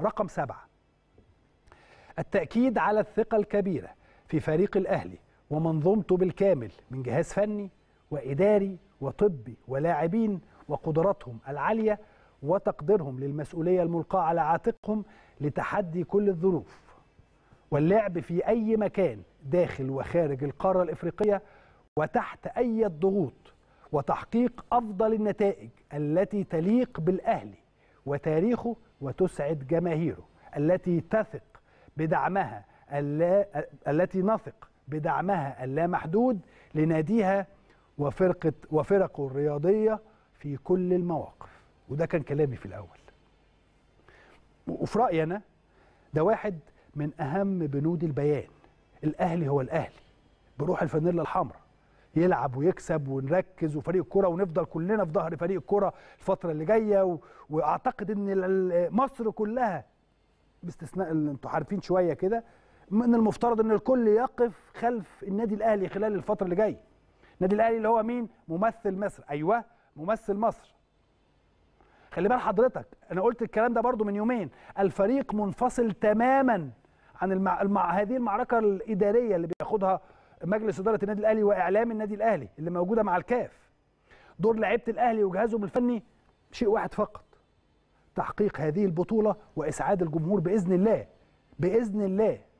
رقم سبعة التأكيد على الثقة الكبيرة في فريق الأهلي ومنظومته بالكامل من جهاز فني وإداري وطبي ولاعبين وقدراتهم العالية وتقديرهم للمسؤولية الملقاة على عاتقهم لتحدي كل الظروف واللعب في أي مكان داخل وخارج القارة الإفريقية وتحت أي ضغوط وتحقيق أفضل النتائج التي تليق بالأهلي وتاريخه وتسعد جماهيره التي تثق بدعمها اللا التي نثق بدعمها اللامحدود لناديها وفرقة وفرقه الرياضية في كل المواقف وده كان كلامي في الأول وفي رأيي أنا ده واحد من أهم بنود البيان الأهلي هو الأهلي بروح الفانيلا الحمراء يلعب ويكسب ونركز وفريق الكره ونفضل كلنا في ظهر فريق الكره الفتره اللي جايه و... واعتقد ان مصر كلها باستثناء اللي انتوا عارفين شويه كده من المفترض ان الكل يقف خلف النادي الاهلي خلال الفتره اللي جايه النادي الاهلي اللي هو مين ممثل مصر ايوه ممثل مصر خلي بال حضرتك انا قلت الكلام ده برضو من يومين الفريق منفصل تماما عن المع... المع... هذه المعركه الاداريه اللي بياخدها مجلس اداره النادي الاهلي واعلام النادي الاهلي اللي موجوده مع الكاف دور لعيبه الاهلي وجهازهم الفني شيء واحد فقط تحقيق هذه البطوله واسعاد الجمهور باذن الله باذن الله